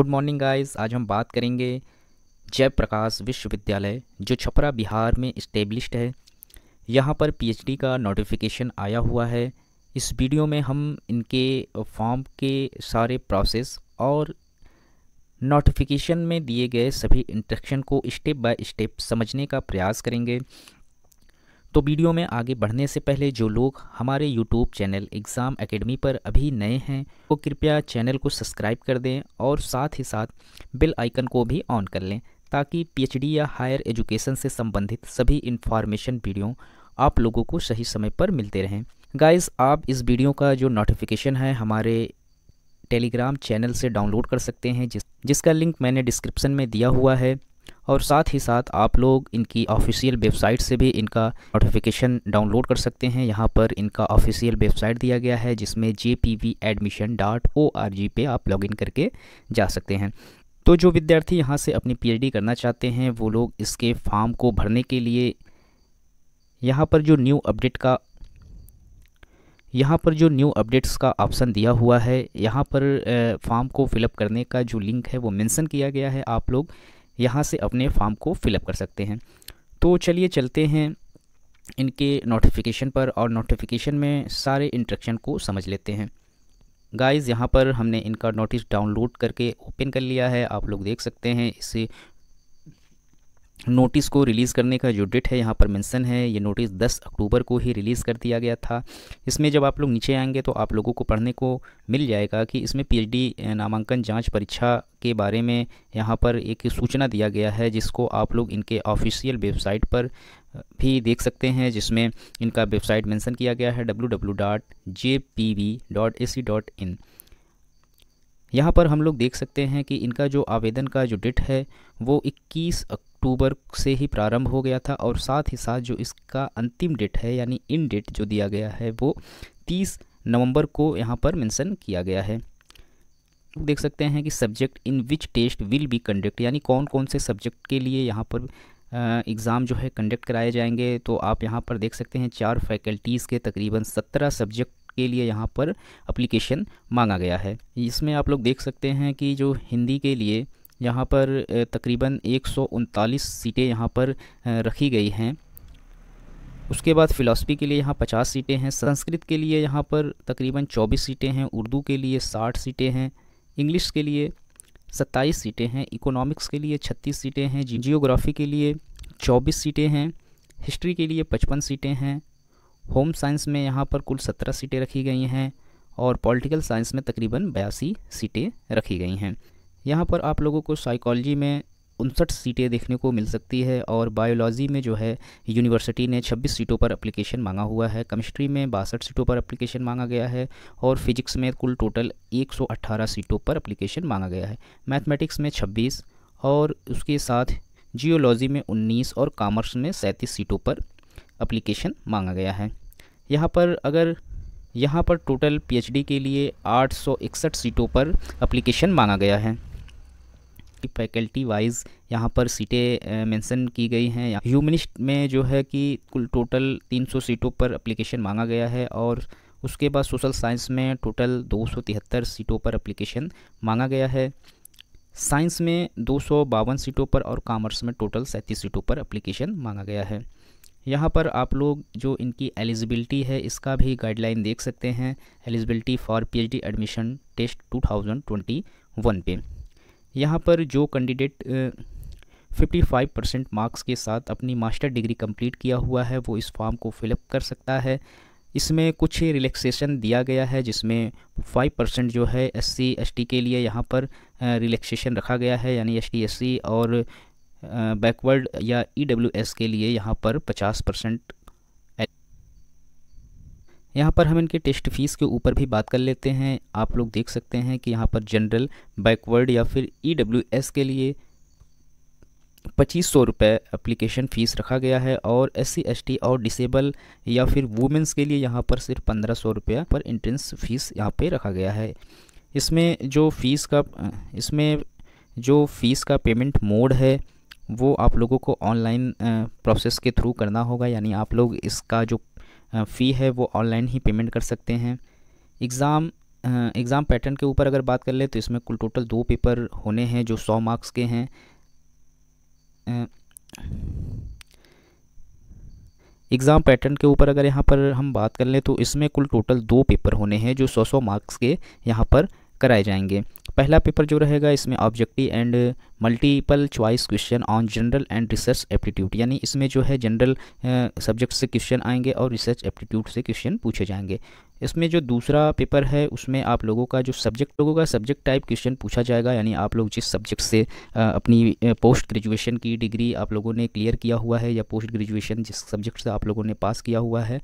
good morning guys आज हम बात करेंगे जयप्रकाश विश्वविद्यालय जो छपरा बिहार में इस्टेब्लिश्ड है यहाँ पर पीएचडी का नोटिफिकेशन आया हुआ है इस वीडियो में हम इनके फॉर्म के सारे प्रोसेस और नोटिफिकेशन में दिए गए सभी इंस्ट्रक्शन को स्टेप बाय स्टेप समझने का प्रयास करेंगे तो वीडियो में आगे बढ़ने से पहले जो लोग हमारे यूट्यूब चैनल एग्ज़ाम एकेडमी पर अभी नए हैं वो कृपया चैनल को सब्सक्राइब कर दें और साथ ही साथ बेल आइकन को भी ऑन कर लें ताकि पीएचडी या हायर एजुकेशन से संबंधित सभी इन्फॉर्मेशन वीडियो आप लोगों को सही समय पर मिलते रहें गाइस आप इस वीडियो का जो नोटिफिकेशन है हमारे टेलीग्राम चैनल से डाउनलोड कर सकते हैं जिस जिसका लिंक मैंने डिस्क्रिप्सन में दिया हुआ है और साथ ही साथ आप लोग इनकी ऑफिशियल वेबसाइट से भी इनका नोटिफिकेशन डाउनलोड कर सकते हैं यहाँ पर इनका ऑफिशियल वेबसाइट दिया गया है जिसमें J P V admission dot O R G पे आप लॉगिन करके जा सकते हैं तो जो विद्यार्थी यहाँ से अपनी पीएचडी करना चाहते हैं वो लोग इसके फॉर्म को भरने के लिए यहाँ पर जो न्यू अपडेट का यहाँ पर जो न्यू अपडेट्स का ऑप्शन दिया हुआ है यहाँ पर फॉर्म को फिलअप करने का जो लिंक है वो मेंशन किया गया है आप लोग यहाँ से अपने फॉर्म को फिलअप कर सकते हैं तो चलिए चलते हैं इनके नोटिफिकेशन पर और नोटिफिकेशन में सारे इंट्रक्शन को समझ लेते हैं गाइस यहाँ पर हमने इनका नोटिस डाउनलोड करके ओपन कर लिया है आप लोग देख सकते हैं इस नोटिस को रिलीज़ करने का जो डेट है यहाँ पर मेंशन है ये नोटिस 10 अक्टूबर को ही रिलीज़ कर दिया गया था इसमें जब आप लोग नीचे आएंगे तो आप लोगों को पढ़ने को मिल जाएगा कि इसमें पीएचडी नामांकन जांच परीक्षा के बारे में यहाँ पर एक सूचना दिया गया है जिसको आप लोग इनके ऑफिशियल वेबसाइट पर भी देख सकते हैं जिसमें इनका वेबसाइट मैंसन किया गया है डब्ल्यू यहाँ पर हम लोग देख सकते हैं कि इनका जो आवेदन का जो डेट है वो 21 अक्टूबर अक्टूबर से ही प्रारंभ हो गया था और साथ ही साथ जो इसका अंतिम डेट है यानी इन डेट जो दिया गया है वो तीस नवंबर को यहाँ पर मेंशन किया गया है देख सकते हैं कि subject in which test will be conduct यानी कौन कौन से सब्जेक्ट के लिए यहाँ पर एग्ज़ाम जो है कंडक्ट कराए जाएंगे तो आप यहाँ पर देख सकते हैं चार फैकल्टीज़ के तकरीबन सत्रह सब्जेक्ट के लिए यहाँ पर अप्लीकेशन मांगा गया है इसमें आप लोग देख सकते हैं कि जो हिंदी के लिए यहाँ पर तकरीबन एक सीटें यहाँ पर रखी गई हैं उसके बाद फ़िलासफ़ी के लिए यहाँ पचास सीटें हैं संस्कृत के लिए यहाँ पर तकरीबन चौबीस सीटें हैं उर्दू के लिए साठ सीटें हैं इंग्लिश के लिए सत्ताईस सीटें हैं इकोनॉमिक्स के लिए छत्तीस सीटें हैं जियोग्राफ़ी के लिए चौबीस सीटें हैं हिस्ट्री के लिए पचपन सीटें हैं होम साइंस में यहाँ पर कुल सत्रह सीटें रखी गई हैं और पॉलिटिकल साइंस में तकरीबन बयासी सीटें रखी गई हैं यहाँ पर आप लोगों को साइकोलॉजी में उनसठ सीटें देखने को मिल सकती है और बायोलॉजी में जो है यूनिवर्सिटी ने 26 सीटों पर एप्लीकेशन मांगा हुआ है केमिस्ट्री में बासठ सीटों पर एप्लीकेशन मांगा गया है और फिजिक्स में कुल टोटल 118 सीटों पर एप्लीकेशन मांगा गया है मैथमेटिक्स में 26 और उसके साथ जियोलॉजी में 19 और कामर्स में सैंतीस सीटों पर अप्लीकेशन मांगा गया है यहाँ पर अगर यहाँ पर टोटल पी के लिए आठ सीटों पर अप्लीकेशन मांगा गया है कि फैकल्टी वाइज यहाँ पर सीटें मेंशन की गई हैं ह्यूमनिस्ट में जो है कि कुल टोटल 300 सीटों पर अप्लीकेशन मांगा गया है और उसके बाद सोशल साइंस में टोटल 273 सीटों पर अप्लीकेशन मांगा गया है साइंस में दो सीटों पर और कामर्स में टोटल सैंतीस सीटों पर अप्लीकेशन मांगा गया है यहाँ पर आप लोग जो इनकी एलिजिबिलिटी है इसका भी गाइडलाइन देख सकते हैं eligibility for PhD admission test 2021 पे यहाँ पर जो कैंडिडेट 55 परसेंट मार्क्स के साथ अपनी मास्टर डिग्री कंप्लीट किया हुआ है वो इस फॉर्म को फिलअप कर सकता है इसमें कुछ रिलैक्सेशन दिया गया है जिसमें 5 परसेंट जो है एस सी के लिए यहाँ पर रिलैक्सेशन रखा गया है यानी एस टी और बैकवर्ड या ई e के लिए यहाँ पर 50 परसेंट यहाँ पर हम इनके टेस्ट फीस के ऊपर भी बात कर लेते हैं आप लोग देख सकते हैं कि यहाँ पर जनरल बैकवर्ड या फिर ई e के लिए पच्चीस सौ रुपये अप्लीकेशन फ़ीस रखा गया है और एस सी और डिसेबल या फिर वुमेंस के लिए यहाँ पर सिर्फ पंद्रह सौ रुपये पर इंट्रेंस फ़ीस यहाँ पे रखा गया है इसमें जो फ़ीस का इसमें जो फ़ीस का पेमेंट मोड है वो आप लोगों को ऑनलाइन प्रोसेस के थ्रू करना होगा यानी आप लोग इसका जो फ़ी है वो ऑनलाइन ही पेमेंट कर सकते हैं एग्ज़ाम एग्ज़ाम पैटर्न के ऊपर अगर बात कर ले तो इसमें कुल टोटल दो पेपर होने हैं जो सौ मार्क्स के हैं एग्ज़ाम पैटर्न के ऊपर अगर यहाँ पर हम बात कर लें तो इसमें कुल टोटल दो पेपर होने हैं जो सौ सौ मार्क्स के यहाँ पर कराए जाएंगे पहला पेपर जो रहेगा इसमें objective and multiple choice question on general and research aptitude यानी इसमें जो है जनरल सब्जेक्ट से क्वेश्चन आएंगे और रिसर्च एप्टीट्यूड से क्वेश्चन पूछे जाएंगे इसमें जो दूसरा पेपर है उसमें आप लोगों का जो सब्जेक्ट लोगों का सब्जेक्ट टाइप क्वेश्चन पूछा जाएगा यानी आप लोग जिस सब्जेक्ट से अपनी पोस्ट ग्रेजुएशन की डिग्री आप लोगों ने क्लियर किया हुआ है या पोस्ट ग्रेजुएशन जिस सब्जेक्ट से आप लोगों ने पास किया हुआ है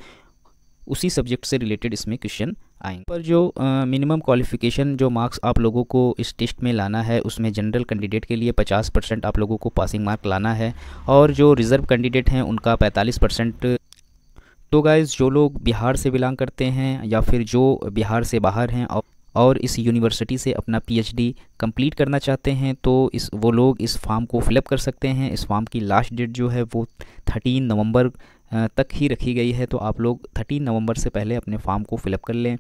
उसी सब्जेक्ट से रिलेटेड इसमें क्वेश्चन आएंगे पर जो मिनिमम क्वालिफिकेशन जो मार्क्स आप लोगों को इस टेस्ट में लाना है उसमें जनरल कैंडिडेट के लिए 50 परसेंट आप लोगों को पासिंग मार्क लाना है और जो रिज़र्व कैंडिडेट हैं उनका 45 परसेंट तो गाइज़ जो लोग बिहार से बिलोंग करते हैं या फिर जो बिहार से बाहर हैं और और इस यूनिवर्सिटी से अपना पीएचडी कंप्लीट करना चाहते हैं तो इस वो लोग इस फॉर्म को फिलअप कर सकते हैं इस फॉर्म की लास्ट डेट जो है वो थर्टीन नवंबर तक ही रखी गई है तो आप लोग थर्टीन नवंबर से पहले अपने फॉर्म को फिलअप कर लें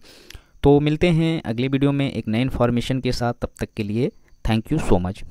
तो मिलते हैं अगले वीडियो में एक नए इन्फॉर्मेशन के साथ तब तक के लिए थैंक यू सो मच